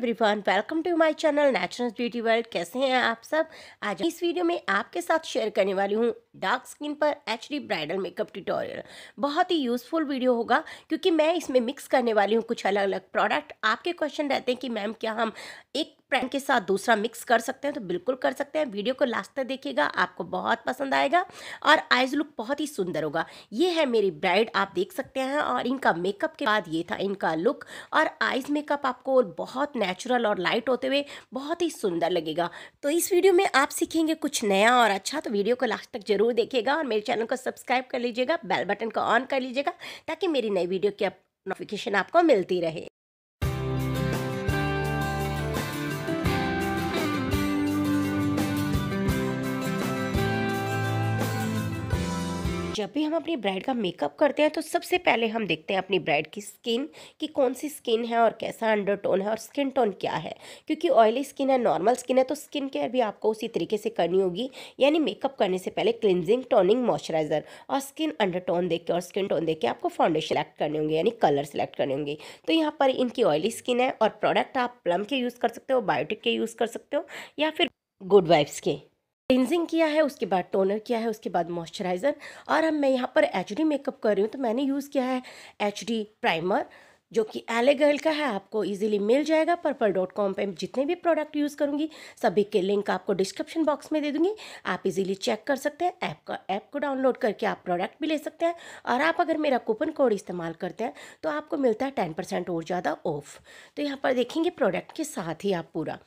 everyone welcome to my channel natural beauty world कैसे हैं आप सब आज इस वीडियो में आपके साथ शेयर करने वाली हूँ डार्क स्किन पर एच ब्राइडल मेकअप ट्यूटोरियल बहुत ही यूज़फुल वीडियो होगा क्योंकि मैं इसमें मिक्स करने वाली हूँ कुछ अलग अलग प्रोडक्ट आपके क्वेश्चन रहते हैं कि मैम क्या हम एक फ्रेंड के साथ दूसरा मिक्स कर सकते हैं तो बिल्कुल कर सकते हैं वीडियो को लास्ट तक देखिएगा आपको बहुत पसंद आएगा और आइज लुक बहुत ही सुंदर होगा ये है मेरी ब्राइड आप देख सकते हैं और इनका मेकअप के बाद ये था इनका लुक और आइज मेकअप आपको बहुत नेचुरल और लाइट होते हुए बहुत ही सुंदर लगेगा तो इस वीडियो में आप सीखेंगे कुछ नया और अच्छा तो वीडियो को लास्ट तक जरूर देखिएगा और मेरे चैनल को सब्सक्राइब कर लीजिएगा बेल बटन को ऑन कर लीजिएगा ताकि मेरी नई वीडियो की नोटिफिकेशन आपको मिलती रहे जब भी हम अपनी ब्राइड का मेकअप करते हैं तो सबसे पहले हम देखते हैं अपनी ब्राइड की स्किन कि कौन सी स्किन है और कैसा अंडर टोन है और स्किन टोन क्या है क्योंकि ऑयली स्किन है नॉर्मल स्किन है तो स्किन केयर भी आपको उसी तरीके से करनी होगी यानी मेकअप करने से पहले क्लिनजिंग टोनिंग मॉइस्चराइजर और स्किन अंडर टोन देख के और स्किन टोन देख के आपको फाउंडेशन सेलेक्ट करने होंगे यानी कलर सेलेक्ट करने होंगे तो यहाँ पर इनकी ऑयली स्किन है और प्रोडक्ट आप प्लम के यूज़ कर सकते हो बायोटिक के यूज़ कर सकते हो या फिर गुड वाइब्स के क्लिनजिंग किया है उसके बाद टोनर किया है उसके बाद मॉइस्चराइज़र और अब मैं यहाँ पर एच मेकअप कर रही हूँ तो मैंने यूज़ किया है एच प्राइमर जो कि एले गर्ल का है आपको इजीली मिल जाएगा पर्पल डॉट कॉम पर जितने भी प्रोडक्ट यूज़ करूँगी सभी के लिंक आपको डिस्क्रिप्शन बॉक्स में दे दूँगी आप इजीली चेक कर सकते हैं ऐप का ऐप को डाउनलोड करके आप प्रोडक्ट भी ले सकते हैं और आप अगर मेरा कूपन कोड इस्तेमाल करते हैं तो आपको मिलता है टेन परसेंट और ज़्यादा ऑफ तो यहाँ पर देखेंगे प्रोडक्ट के साथ ही आप पूरा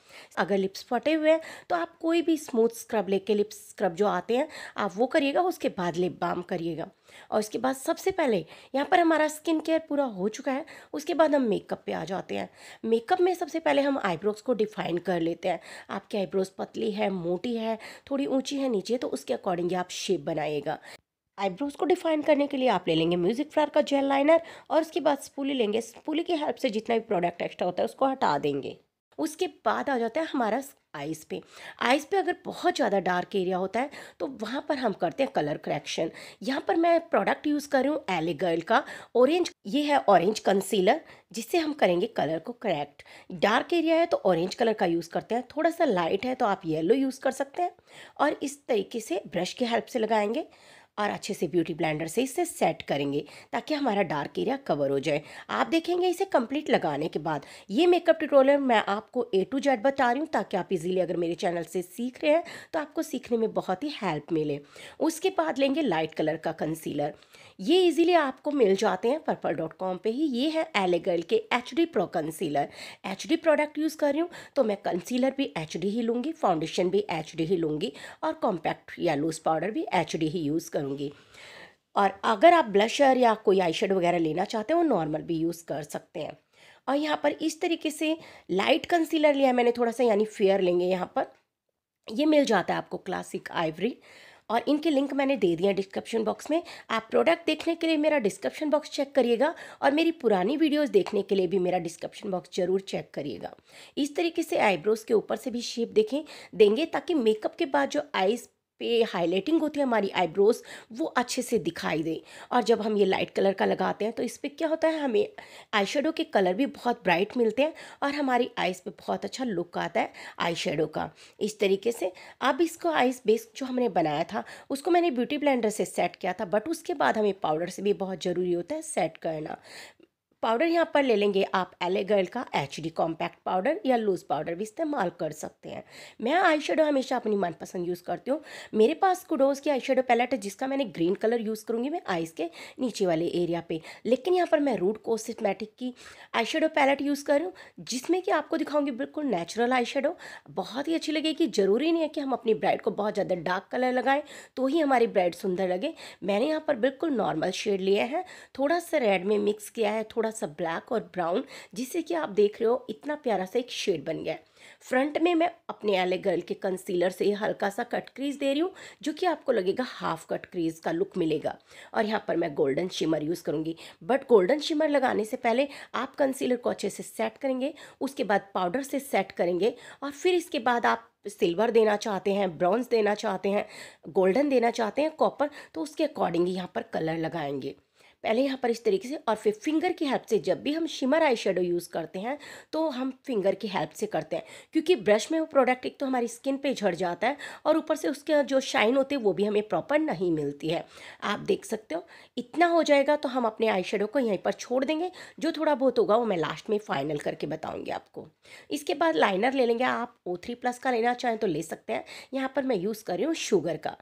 अगर लिप्स फटे हुए हैं तो आप कोई भी स्मूथ स्क्रब लेके लिप्स स्क्रब जो आते हैं आप वो करिएगा उसके बाद लिप बाम करिएगा और इसके बाद सबसे पहले यहाँ पर हमारा स्किन केयर पूरा हो चुका है उसके बाद हम मेकअप पे आ जाते हैं मेकअप में सबसे पहले हम आईब्रोज को डिफाइन कर लेते हैं आपकी आईब्रोज पतली है मोटी है थोड़ी ऊंची है नीचे तो उसके अकॉर्डिंग आप शेप बनाइएगा आईब्रोज को डिफाइन करने के लिए आप ले लेंगे म्यूजिक फ्लार का जेल लाइनर और उसके बाद स्पूली लेंगे स्पूली की हेल्प से जितना भी प्रोडक्ट एक्स्ट्रा होता है उसको हटा देंगे उसके बाद आ जाता है हमारा आइस पे आइस पे अगर बहुत ज़्यादा डार्क एरिया होता है तो वहाँ पर हम करते हैं कलर करेक्शन यहाँ पर मैं प्रोडक्ट यूज़ कर रही हूँ एलिगर्ल का ऑरेंज ये है ऑरेंज कंसीलर जिससे हम करेंगे कलर को करेक्ट डार्क एरिया है तो ऑरेंज कलर का यूज़ करते हैं थोड़ा सा लाइट है तो आप येलो यूज़ कर सकते हैं और इस तरीके से ब्रश की हेल्प से लगाएंगे और अच्छे से ब्यूटी ब्लेंडर से इसे सेट करेंगे ताकि हमारा डार्क एरिया कवर हो जाए आप देखेंगे इसे कंप्लीट लगाने के बाद ये मेकअप ट्यूटोरियल मैं आपको ए टू जेड बता रही हूँ ताकि आप इजीली अगर मेरे चैनल से सीख रहे हैं तो आपको सीखने में बहुत ही हेल्प मिले उसके बाद लेंगे लाइट कलर का कंसीलर ये इजीली आपको मिल जाते हैं पर्पल डॉट कॉम पर ही ये है एलेगर्ल के H D pro concealer H D product use कर रही हूँ तो मैं कंसीलर भी एच डी ही लूँगी फाउंडेशन भी एच डी ही लूँगी और कॉम्पैक्ट या लूज पाउडर भी एच डी ही यूज़ कर करूँगी और अगर आप ब्लशर या कोई आई वगैरह लेना चाहते हैं वो नॉर्मल भी यूज़ कर सकते हैं और यहाँ पर इस तरीके से लाइट कंसीलर लिया मैंने थोड़ा सा यानी फेयर लेंगे यहाँ पर ये मिल जाता है आपको क्लासिक आइवरी और इनके लिंक मैंने दे दिए डिस्क्रिप्शन बॉक्स में आप प्रोडक्ट देखने के लिए मेरा डिस्क्रिप्शन बॉक्स चेक करिएगा और मेरी पुरानी वीडियोस देखने के लिए भी मेरा डिस्क्रिप्शन बॉक्स जरूर चेक करिएगा इस तरीके से आईब्रोज़ के ऊपर से भी शेप देखें देंगे ताकि मेकअप के बाद जो आईज पे हाईलाइटिंग होती है हमारी आईब्रोज वो अच्छे से दिखाई दे और जब हम ये लाइट कलर का लगाते हैं तो इस पर क्या होता है हमें आई के कलर भी बहुत ब्राइट मिलते हैं और हमारी आइज़ पे बहुत अच्छा लुक आता है आई का इस तरीके से अब इसको आइस बेस जो हमने बनाया था उसको मैंने ब्यूटी ब्लेंडर से सेट किया था बट उसके बाद हमें पाउडर से भी बहुत ज़रूरी होता है सेट करना पाउडर यहाँ पर ले लेंगे आप एलेगर्ल का एच डी कॉम्पैक्ट पाउडर या लूज़ पाउडर भी इस्तेमाल कर सकते हैं मैं आई शेडो हमेशा अपनी मनपसंद यूज़ करती हूँ मेरे पास कुडोज की आई शेडो पैलेट है जिसका मैंने ग्रीन कलर यूज़ करूँगी मैं आइज़ के नीचे वाले एरिया पे लेकिन यहाँ पर मैं रूट कोस्मेटिक की आई शेडो पैलेट यूज़ कर रही हूँ जिसमें कि आपको दिखाऊँगी बिल्कुल नेचुरल आई शेडो बहुत ही अच्छी लगेगी ज़रूरी नहीं है कि हम अपनी ब्राइड को बहुत ज़्यादा डार्क कलर लगाएं तो ही हमारी ब्राइड सुंदर लगे मैंने यहाँ पर बिल्कुल नॉर्मल शेड लिए हैं थोड़ा सा रेड में मिक्स किया है थोड़ा सा ब्लैक और ब्राउन जिससे कि आप देख रहे हो इतना प्यारा सा एक शेड बन गया है फ्रंट में मैं अपने एले गर्ल के कंसीलर से हल्का सा कट क्रीज दे रही हूँ जो कि आपको लगेगा हाफ कट क्रीज का लुक मिलेगा और यहाँ पर मैं गोल्डन शिमर यूज़ करूँगी बट गोल्डन शिमर लगाने से पहले आप कंसीलर को अच्छे से सेट करेंगे उसके बाद पाउडर से सेट करेंगे और फिर इसके बाद आप सिल्वर देना चाहते हैं ब्राउन्स देना चाहते हैं गोल्डन देना चाहते हैं कॉपर तो उसके अकॉर्डिंग यहाँ पर कलर लगाएंगे पहले यहाँ पर इस तरीके से और फिर फिंगर की हेल्प से जब भी हम शिमर आई शेडो यूज़ करते हैं तो हम फिंगर की हेल्प से करते हैं क्योंकि ब्रश में वो प्रोडक्ट एक तो हमारी स्किन पे झड़ जाता है और ऊपर से उसके जो शाइन होते हैं वो भी हमें प्रॉपर नहीं मिलती है आप देख सकते हो इतना हो जाएगा तो हम अपने आई को यहीं पर छोड़ देंगे जो थोड़ा बहुत होगा वो मैं लास्ट में फाइनल करके बताऊँगी आपको इसके बाद लाइनर ले लेंगे आप ओ प्लस का लेना चाहें तो ले सकते हैं यहाँ पर मैं यूज़ कर रही हूँ शुगर का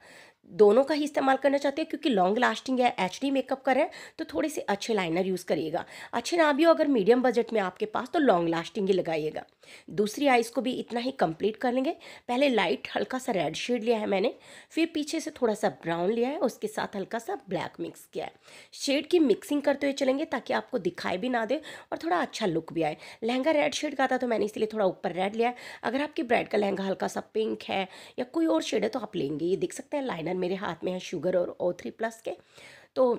दोनों का ही इस्तेमाल करना चाहते हैं क्योंकि लॉन्ग लास्टिंग है एच डी मेकअप करें तो थोड़े से अच्छे लाइनर यूज़ करिएगा अच्छे ना भी हो अगर मीडियम बजट में आपके पास तो लॉन्ग लास्टिंग ही लगाइएगा दूसरी आइज़ को भी इतना ही कंप्लीट कर लेंगे पहले लाइट हल्का सा रेड शेड लिया है मैंने फिर पीछे से थोड़ा सा ब्राउन लिया है उसके साथ हल्का सा ब्लैक मिक्स किया है शेड की मिक्सिंग करते हुए चलेंगे ताकि आपको दिखाई भी ना दे और थोड़ा अच्छा लुक भी आए लहंगा रेड शेड का था तो मैंने इसलिए थोड़ा ऊपर रेड लिया है अगर आपकी ब्राइड का लहंगा हल्का सा पिंक है या कोई और शेड है तो आप लेंगे ये देख सकते हैं लाइनर कंटेनर मेरे हाथ में है शुगर और ओ थ्री प्लस के तो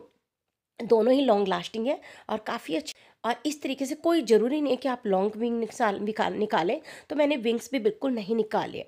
दोनों ही लॉन्ग लास्टिंग है और काफ़ी अच्छे और इस तरीके से कोई ज़रूरी नहीं है कि आप लॉन्ग विंग निकाल निकाल निकालें तो मैंने विंग्स भी बिल्कुल नहीं निकाले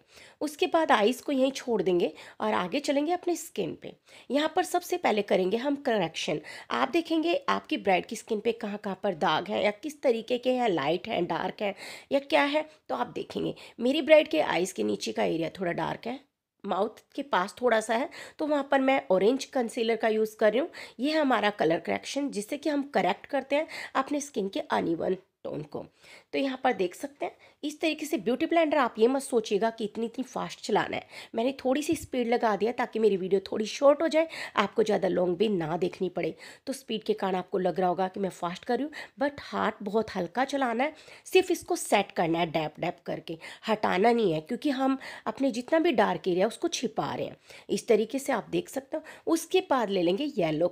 उसके बाद आइस को यहीं छोड़ देंगे और आगे चलेंगे अपने स्किन पे यहाँ पर सबसे पहले करेंगे हम करेक्शन आप देखेंगे आपकी ब्राइड की स्किन पे कहाँ कहाँ पर दाग हैं या किस तरीके के हैं लाइट हैं डार्क हैं या क्या है तो आप देखेंगे मेरी ब्राइड के आइज़ के नीचे का एरिया थोड़ा डार्क है माउथ के पास थोड़ा सा है तो वहाँ पर मैं ऑरेंज कंसीलर का यूज़ कर रही हूँ ये हमारा कलर करेक्शन जिससे कि हम करेक्ट करते हैं अपने स्किन के अनिवन तो उनको तो यहाँ पर देख सकते हैं इस तरीके से ब्यूटी ब्लेंडर आप ये मत सोचिएगा कि इतनी इतनी फास्ट चलाना है मैंने थोड़ी सी स्पीड लगा दिया ताकि मेरी वीडियो थोड़ी शॉर्ट हो जाए आपको ज़्यादा लॉन्ग भी ना देखनी पड़े तो स्पीड के कारण आपको लग रहा होगा कि मैं फास्ट कर रही हूँ बट हाथ बहुत हल्का चलाना है सिर्फ इसको सेट करना है डैप डैप करके हटाना नहीं है क्योंकि हम अपने जितना भी डार्क एरिया उसको छिपा रहे हैं इस तरीके से आप देख सकते हो उसके बाद ले लेंगे येलो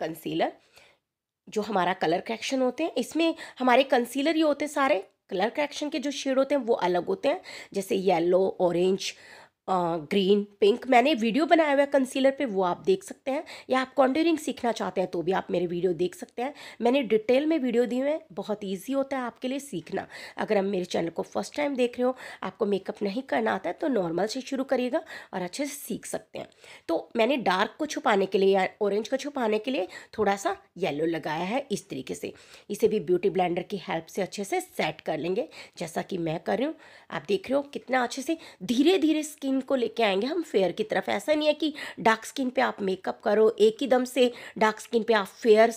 कंसीलर जो हमारा कलर करेक्शन होते हैं इसमें हमारे कंसीलर ये होते हैं सारे कलर करेक्शन के जो शेड होते हैं वो अलग होते हैं जैसे येलो ऑरेंज ग्रीन पिंक मैंने वीडियो बनाया हुआ है कंसीलर पे वो आप देख सकते हैं या आप कॉन्टेरिंग सीखना चाहते हैं तो भी आप मेरे वीडियो देख सकते हैं मैंने डिटेल में वीडियो दिए हुए हैं बहुत ईजी होता है आपके लिए सीखना अगर आप मेरे चैनल को फर्स्ट टाइम देख रहे हो आपको मेकअप नहीं करना आता है तो नॉर्मल से शुरू करिएगा और अच्छे से सीख सकते हैं तो मैंने डार्क को छुपाने के लिए या ऑरेंज को छुपाने के लिए थोड़ा सा येलो लगाया है इस तरीके से इसे भी ब्यूटी ब्लेंडर की हेल्प से अच्छे से सेट कर लेंगे जैसा कि मैं कर रही हूँ आप देख रहे हो कितना अच्छे से धीरे धीरे स्किन को लेके आएंगे हम फेयर की तरफ ऐसा नहीं है कि डार्क स्किन पे आप मेकअप करो एक ही दम से डार्क स्किन पे आप फेयर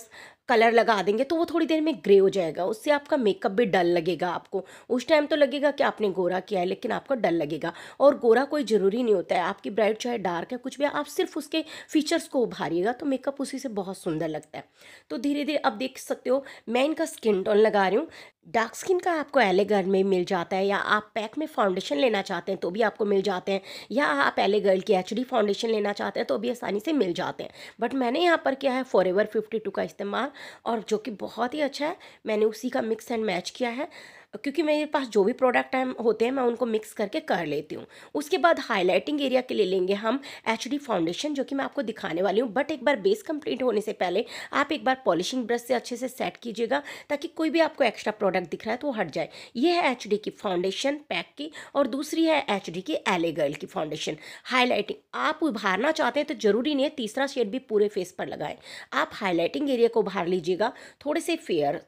कलर लगा देंगे तो वो थोड़ी देर में ग्रे हो जाएगा उससे आपका मेकअप भी डल लगेगा आपको उस टाइम तो लगेगा कि आपने गोरा किया है लेकिन आपका डल लगेगा और गोरा कोई ज़रूरी नहीं होता है आपकी ब्राइट चाहे डार्क है कुछ भी आप सिर्फ उसके फीचर्स को उभारिएगा तो मेकअप उसी से बहुत सुंदर लगता है तो धीरे धीरे आप देख सकते हो मैं इनका स्किन टोन लगा रही हूँ डार्क स्किन का आपको एलेगर्ल में मिल जाता है या आप पैक में फाउंडेशन लेना चाहते हैं तो भी आपको मिल जाते हैं या आप एलेगर्ल की एच फाउंडेशन लेना चाहते हैं तो भी आसानी से मिल जाते हैं बट मैंने यहाँ पर किया है फॉर एवर फिफ्टी टू का इस्तेमाल और जो कि बहुत ही अच्छा है मैंने उसी का मिक्स एंड मैच किया है क्योंकि मेरे पास जो भी प्रोडक्ट हैं होते हैं मैं उनको मिक्स करके कर लेती हूँ उसके बाद हाईलाइटिंग एरिया के लिए लेंगे हम एच डी फाउंडेशन जो कि मैं आपको दिखाने वाली हूँ बट एक बार बेस कंप्लीट होने से पहले आप एक बार पॉलिशिंग ब्रश से अच्छे से सेट कीजिएगा ताकि कोई भी आपको एक्स्ट्रा प्रोडक्ट दिख रहा है तो वो हट जाए ये है एच की फाउंडेशन पैक की और दूसरी है एच की एले गर्ल की फाउंडेशन हाईलाइटिंग आप उभारना चाहते हैं तो ज़रूरी नहीं है तीसरा शेड भी पूरे फेस पर लगाएं आप हाईलाइटिंग एरिया को उभार लीजिएगा थोड़े से फेयर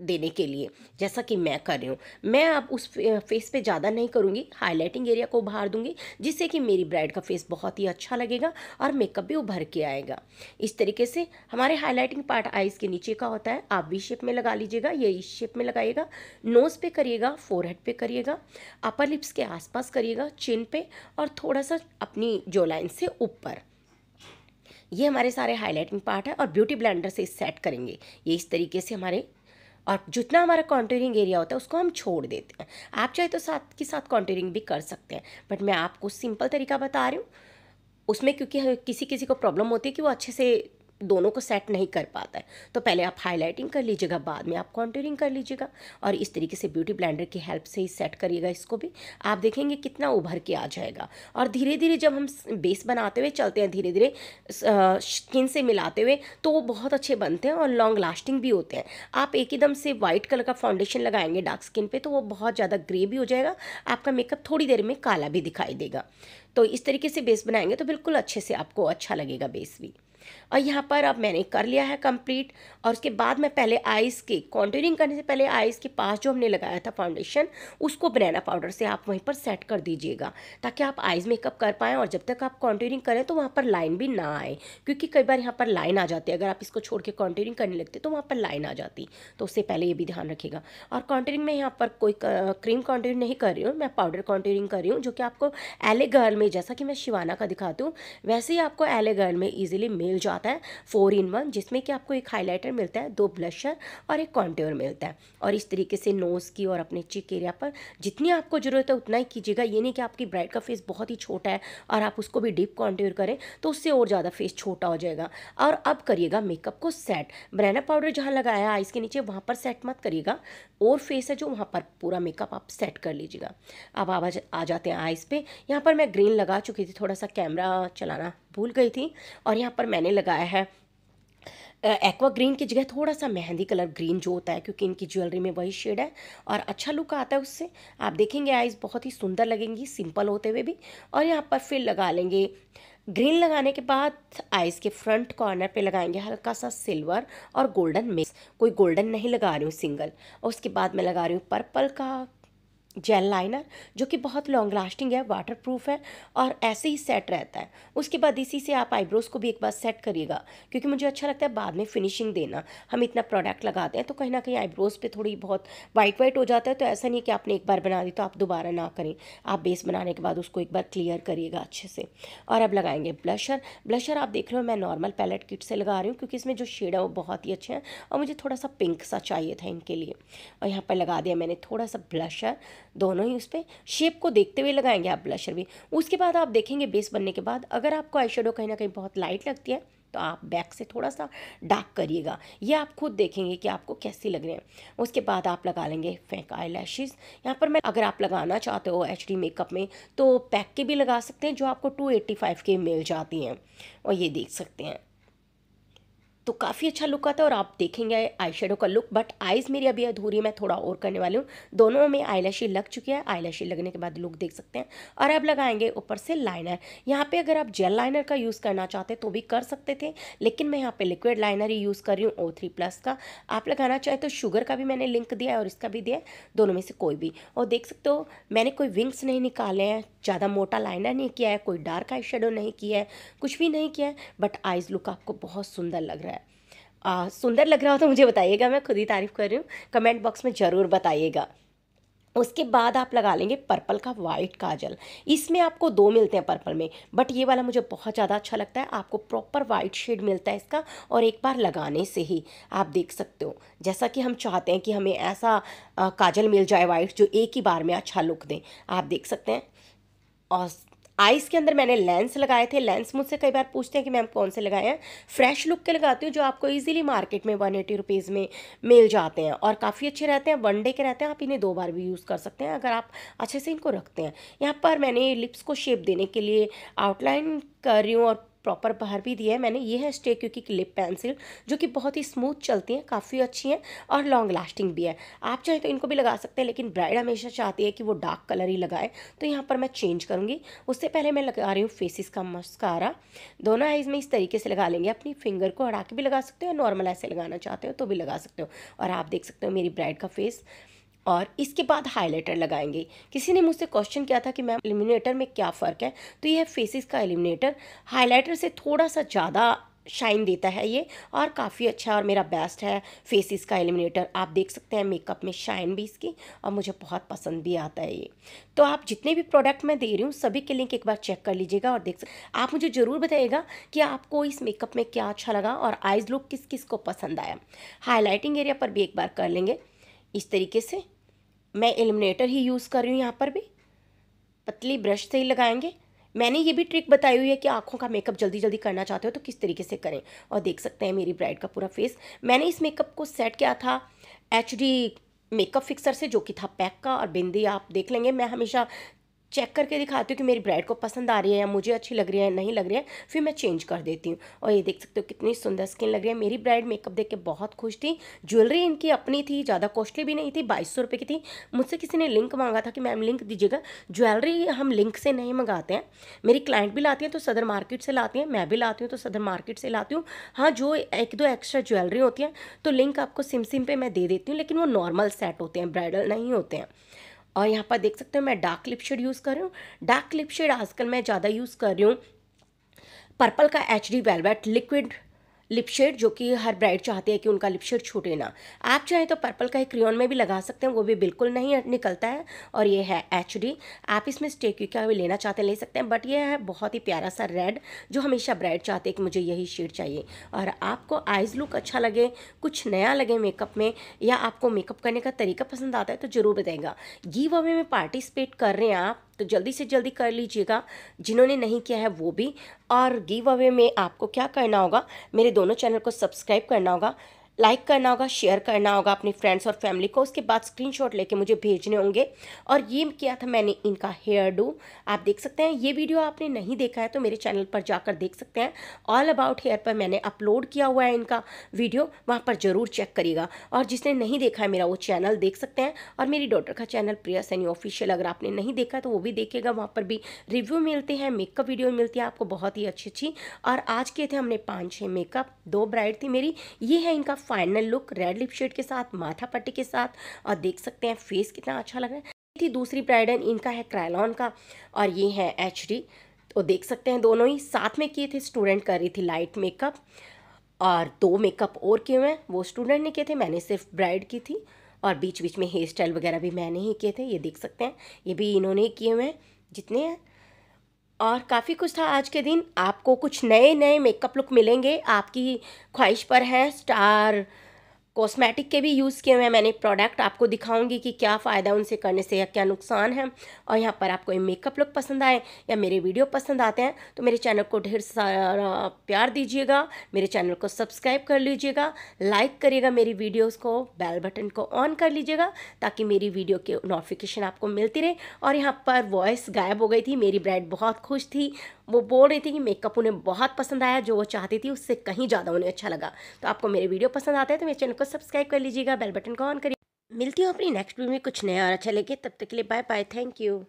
देने के लिए जैसा कि मैं कर रही हूँ मैं अब उस फेस पे ज़्यादा नहीं करूँगी हाईलाइटिंग एरिया को उभार दूँगी जिससे कि मेरी ब्राइड का फेस बहुत ही अच्छा लगेगा और मेकअप भी उभर के आएगा इस तरीके से हमारे हाईलाइटिंग पार्ट आइज़ के नीचे का होता है आप वी शेप में लगा लीजिएगा या इस शेप में लगाइएगा नोज़ पे करिएगा फोर पे करिएगा अपर लिप्स के आसपास करिएगा चिन पे और थोड़ा सा अपनी जो लाइन से ऊपर ये हमारे सारे हाईलाइटिंग पार्ट है और ब्यूटी ब्लेंडर से सेट करेंगे ये इस तरीके से हमारे और जितना हमारा कॉन्टेरिंग एरिया होता है उसको हम छोड़ देते हैं आप चाहे तो साथ के साथ कॉन्टेरिंग भी कर सकते हैं बट मैं आपको सिंपल तरीका बता रही हूँ उसमें क्योंकि किसी किसी को प्रॉब्लम होती है कि वो अच्छे से दोनों को सेट नहीं कर पाता है तो पहले आप हाईलाइटिंग कर लीजिएगा बाद में आप कॉन्टेरिंग कर लीजिएगा और इस तरीके से ब्यूटी ब्लेंडर की हेल्प से ही सेट करिएगा इसको भी आप देखेंगे कितना उभर के आ जाएगा और धीरे धीरे जब हम बेस बनाते हुए चलते हैं धीरे धीरे स्किन से मिलाते हुए तो वो बहुत अच्छे बनते हैं और लॉन्ग लास्टिंग भी होते हैं आप एकदम से वाइट कलर का फाउंडेशन लगाएंगे डार्क स्किन पर तो वो बहुत ज़्यादा ग्रे भी हो जाएगा आपका मेकअप थोड़ी देर में काला भी दिखाई देगा तो इस तरीके से बेस बनाएंगे तो बिल्कुल अच्छे से आपको अच्छा लगेगा बेस भी और यहाँ पर अब मैंने कर लिया है कंप्लीट और उसके बाद मैं पहले आइस के कॉन्टूरिंग करने से पहले आइस के पास जो हमने लगाया था फाउंडेशन उसको बनाना पाउडर से आप वहीं पर सेट कर दीजिएगा ताकि आप आइज मेकअप कर पाएँ और जब तक आप कॉन्टूरिंग करें तो वहाँ पर लाइन भी ना आए क्योंकि कई बार यहाँ पर लाइन आ जाती है अगर आप इसको छोड़ के कॉन्टूरिंग करने लगते तो वहाँ पर लाइन आ जाती तो उससे पहले ये भी ध्यान रखिएगा और कॉन्टूरिंग में यहाँ पर कोई क्रीम कॉन्टूरिंग नहीं कर रही हूँ मैं पाउडर कॉन्टूरिंग कर रही हूँ जो कि आपको एले गर्ल में जैसा कि मैं शिवाना का दिखाती हूँ वैसे ही आपको एले गर्ल में ईजिली मिल मिल जाता है फोर इन वन जिसमें कि आपको एक हाईलाइटर मिलता है दो ब्लशर और एक कॉन्ट्योर मिलता है और इस तरीके से नोज़ की और अपने चिक एरिया पर जितनी आपको ज़रूरत है उतना ही कीजिएगा ये नहीं कि आपकी ब्राइड का फेस बहुत ही छोटा है और आप उसको भी डीप कॉन्ट्योर करें तो उससे और ज़्यादा फेस छोटा हो जाएगा और अब करिएगा मेकअप को सेट ब्रैना पाउडर जहाँ लगाया आइस के नीचे वहाँ पर सेट मत करिएगा और फेस है जो वहाँ पर पूरा मेकअप आप सेट कर लीजिएगा अब आवाज आ जाते हैं आइस पे यहाँ पर मैं ग्रीन लगा चुकी थी थोड़ा सा कैमरा चलाना भूल गई थी और यहाँ पर मैंने लगाया है एक्वा ग्रीन की जगह थोड़ा सा मेहंदी कलर ग्रीन जो होता है क्योंकि इनकी ज्वेलरी में वही शेड है और अच्छा लुक आता है उससे आप देखेंगे आइज़ बहुत ही सुंदर लगेंगी सिंपल होते हुए भी और यहाँ पर फिर लगा लेंगे ग्रीन लगाने के बाद आइज़ के फ्रंट कॉर्नर पे लगाएंगे हल्का सा सिल्वर और गोल्डन मिक्स कोई गोल्डन नहीं लगा रही हूँ सिंगल और उसके बाद मैं लगा रही हूँ पर्पल का जेल लाइनर जो कि बहुत लॉन्ग लास्टिंग है वाटर प्रूफ है और ऐसे ही सेट रहता है उसके बाद इसी से आप आईब्रोज़ को भी एक बार सेट करिएगा क्योंकि मुझे अच्छा लगता है बाद में फिनिशिंग देना हम इतना प्रोडक्ट लगाते हैं तो कहीं ना कहीं आईब्रोज़ पे थोड़ी बहुत वाइट वाइट हो जाता है तो ऐसा नहीं कि आपने एक बार बना दी तो आप दोबारा ना करें आप बेस बनाने के बाद उसको एक बार क्लियर करिएगा अच्छे से और अब लगाएंगे ब्लशर ब्लशर आप देख रहे हो मैं नॉर्मल पैलेट किट से लगा रही हूँ क्योंकि इसमें जो शेड है वो बहुत ही अच्छे हैं और मुझे थोड़ा सा पिंक सा चाहिए था इनके लिए और यहाँ पर लगा दिया मैंने थोड़ा सा ब्लशर दोनों ही उस पर शेप को देखते हुए लगाएंगे आप ब्लशर भी उसके बाद आप देखेंगे बेस बनने के बाद अगर आपको आई कहीं ना कहीं बहुत लाइट लगती है तो आप बैक से थोड़ा सा डार्क करिएगा ये आप खुद देखेंगे कि आपको कैसी लग रहे हैं उसके बाद आप लगा लेंगे फेंक आई लैशेज़ यहाँ पर मैं अगर आप लगाना चाहते हो एच मेकअप में तो पैक के भी लगा सकते हैं जो आपको टू फाइव के मिल जाती हैं और ये देख सकते हैं तो काफ़ी अच्छा लुक आता है और आप देखेंगे आई शेडो का लुक बट आइज़ मेरी अभी अधूरी है मैं थोड़ा और करने वाली हूँ दोनों में आई लग चुकी है आई लगने के बाद लुक देख सकते हैं और अब लगाएंगे ऊपर से लाइनर यहाँ पे अगर आप जेल लाइनर का यूज़ करना चाहते तो भी कर सकते थे लेकिन मैं यहाँ पे लिक्विड लाइनर ही यूज़ कर रही हूँ ओ थ्री प्लस का आप लगाना चाहे तो शुगर का भी मैंने लिंक दिया है और इसका भी दिया है दोनों में से कोई भी और देख सकते हो मैंने कोई विंग्स नहीं निकाले हैं ज़्यादा मोटा लाइनर नहीं किया है कोई डार्क आई नहीं किया है कुछ भी नहीं किया है बट आइज़ लुक आपको बहुत सुंदर लग रहा है आ, सुंदर लग रहा हो तो मुझे बताइएगा मैं खुद ही तारीफ़ कर रही हूँ कमेंट बॉक्स में ज़रूर बताइएगा उसके बाद आप लगा लेंगे पर्पल का वाइट काजल इसमें आपको दो मिलते हैं पर्पल में बट ये वाला मुझे बहुत ज़्यादा अच्छा लगता है आपको प्रॉपर वाइट शेड मिलता है इसका और एक बार लगाने से ही आप देख सकते हो जैसा कि हम चाहते हैं कि हमें ऐसा आ, काजल मिल जाए वाइट जो एक ही बार में अच्छा लुक दें आप देख सकते हैं और आइज़ के अंदर मैंने लेंस लगाए थे लेंस मुझसे कई बार पूछते हैं कि मैम कौन से लगाए हैं फ्रेश लुक के लगाती हूँ जो आपको ईजिली मार्केट में वन एटी रुपीज़ में मिल जाते हैं और काफ़ी अच्छे रहते हैं वन डे के रहते हैं आप इन्हें दो बार भी यूज़ कर सकते हैं अगर आप अच्छे से इनको रखते हैं यहाँ पर मैंने लिप्स को शेप देने के लिए आउटलाइन कर रही हूँ और प्रॉपर बाहर भी दिया है मैंने ये है स्टे क्योंकि लिप पेंसिल जो कि बहुत ही स्मूथ चलती हैं काफ़ी अच्छी हैं और लॉन्ग लास्टिंग भी है आप चाहें तो इनको भी लगा सकते हैं लेकिन ब्राइड हमेशा चाहती है कि वो डार्क कलर ही लगाए तो यहाँ पर मैं चेंज करूँगी उससे पहले मैं लगा रही हूँ फेसिस का मस्कारा दोनों आइज़ में इस तरीके से लगा लेंगे अपनी फिंगर को हड़ा के भी लगा सकते हो नॉर्मल ऐसे लगाना चाहते हो तो भी लगा सकते हो और आप देख सकते हो मेरी ब्राइड का फेस और इसके बाद हाईलाइटर लगाएंगे किसी ने मुझसे क्वेश्चन किया था कि मैम एलिमिनेटर में क्या फ़र्क है तो यह फेसिस का एलिमिनेटर हाईलाइटर से थोड़ा सा ज़्यादा शाइन देता है ये और काफ़ी अच्छा और मेरा बेस्ट है फेसिस का एलिमिनेटर आप देख सकते हैं मेकअप में शाइन भी इसकी और मुझे बहुत पसंद भी आता है ये तो आप जितने भी प्रोडक्ट मैं दे रही हूँ सभी के लिंक एक बार चेक कर लीजिएगा और देख सकते आप मुझे ज़रूर बताइएगा कि आपको इस मेकअप में क्या अच्छा लगा और आइज़ लुक किस किस को पसंद आया हाईलाइटिंग एरिया पर भी एक बार कर लेंगे इस तरीके से मैं एलिमिनेटर ही यूज़ कर रही हूँ यहाँ पर भी पतली ब्रश से ही लगाएंगे मैंने ये भी ट्रिक बताई हुई है कि आँखों का मेकअप जल्दी जल्दी करना चाहते हो तो किस तरीके से करें और देख सकते हैं मेरी ब्राइड का पूरा फेस मैंने इस मेकअप को सेट किया था एच मेकअप फिक्सर से जो कि था पैक का और बिंदी आप देख लेंगे मैं हमेशा चेक करके दिखाती हूँ कि मेरी ब्राइड को पसंद आ रही है या मुझे अच्छी लग रही है नहीं लग रही है फिर मैं चेंज कर देती हूँ और ये देख सकते हो कितनी सुंदर स्किन लग रही है मेरी ब्राइड मेकअप देख के बहुत खुश थी ज्वेलरी इनकी अपनी थी ज़्यादा कॉस्टली भी नहीं थी बाईस सौ की थी मुझसे किसी ने लिंक मांगा था कि मैम लिंक दीजिएगा ज्वेलरी हम लिंक से नहीं मंगाते हैं मेरी क्लाइंट भी लाती है तो सदर मार्केट से लाती हैं मैं भी लाती हूँ तो सदर मार्केट से लाती हूँ हाँ जो एक दो एक्स्ट्रा ज्वेलरी होती है तो लिंक आपको सिम सिम पर मैं दे देती हूँ लेकिन वो नॉर्मल सेट होते हैं ब्राइडल नहीं होते हैं और यहाँ पर देख सकते हो मैं डार्क लिप शेड यूज़ कर रही हूँ डार्क लिप शेड आजकल मैं ज़्यादा यूज़ कर रही हूँ पर्पल का H D velvet liquid lip shade जो कि हर ब्राइड चाहते हैं कि उनका लिप शेड छूटे ना आप चाहें तो पर्पल का एक क्रियोन में भी लगा सकते हैं वो भी बिल्कुल नहीं निकलता है और ये है एच आप इसमें स्टेक्यू का भी लेना चाहते हैं ले सकते हैं बट ये है बहुत ही प्यारा सा रेड जो हमेशा ब्राइड चाहते हैं कि मुझे यही शेड चाहिए और आपको आइज़ लुक अच्छा लगे कुछ नया लगे मेकअप में या आपको मेकअप करने का तरीका पसंद आता है तो ज़रूर बताएगा गीव अवे में पार्टिसिपेट कर रहे हैं आप तो जल्दी से जल्दी कर लीजिएगा जिन्होंने नहीं किया है वो भी और गिव अवे में आपको क्या करना होगा मेरे दोनों चैनल को सब्सक्राइब करना होगा लाइक करना होगा शेयर करना होगा अपने फ्रेंड्स और फैमिली को उसके बाद स्क्रीनशॉट लेके मुझे भेजने होंगे और ये किया था मैंने इनका हेयर डू आप देख सकते हैं ये वीडियो आपने नहीं देखा है तो मेरे चैनल पर जाकर देख सकते हैं ऑल अबाउट हेयर पर मैंने अपलोड किया हुआ है इनका वीडियो वहाँ पर ज़रूर चेक करिएगा और जिसने नहीं देखा है मेरा वो चैनल देख सकते हैं और मेरी डॉटर का चैनल प्रिया सैनी ऑफिशियल अगर आपने नहीं देखा तो वो भी देखेगा वहाँ पर भी रिव्यू मिलते हैं मेकअप वीडियो मिलती है आपको बहुत ही अच्छी अच्छी और आज किए थे हमने पाँच छः मेकअप दो ब्राइड थी मेरी ये है इनका final look red lip shade के साथ माथा पट्टी के साथ और देख सकते हैं फेस कितना अच्छा लग रहा है थी दूसरी ब्राइडन इनका है क्रायलॉन का और ये है एच तो देख सकते हैं दोनों ही साथ में किए थे स्टूडेंट कर रही थी लाइट मेकअप और दो मेकअप और किए हुए हैं वो स्टूडेंट ने किए थे मैंने सिर्फ ब्राइड की थी और बीच बीच में हेयर स्टाइल वगैरह भी मैंने ही किए थे ये देख सकते हैं ये भी इन्होंने किए हुए हैं जितने हैं और काफ़ी कुछ था आज के दिन आपको कुछ नए नए मेकअप लुक मिलेंगे आपकी ख्वाहिश पर है स्टार कॉस्मेटिक के भी यूज़ किए हुए हैं मैंने प्रोडक्ट आपको दिखाऊंगी कि क्या फ़ायदा उनसे करने से या क्या नुकसान है और यहाँ पर आपको ये मेकअप लुक पसंद आए या मेरे वीडियो पसंद आते हैं तो मेरे चैनल को ढेर सारा प्यार दीजिएगा मेरे चैनल को सब्सक्राइब कर लीजिएगा लाइक करिएगा मेरी वीडियोज़ को बेल बटन को ऑन कर लीजिएगा ताकि मेरी वीडियो के नोटिफिकेशन आपको मिलती रहे और यहाँ पर वॉइस गायब हो गई थी मेरी ब्राइड बहुत खुश थी वो बोल रही थी कि मेकअप उन्हें बहुत पसंद आया जो वो चाहती थी उससे कहीं ज़्यादा उन्हें अच्छा लगा तो आपको मेरे वीडियो पसंद आता है तो मेरे चैनल को सब्सक्राइब कर लीजिएगा बेल बटन को ऑन करिए मिलती हूँ अपनी नेक्स्ट वीडियो में कुछ नया और अच्छा लगे तब तक के लिए बाय बाय थैंक यू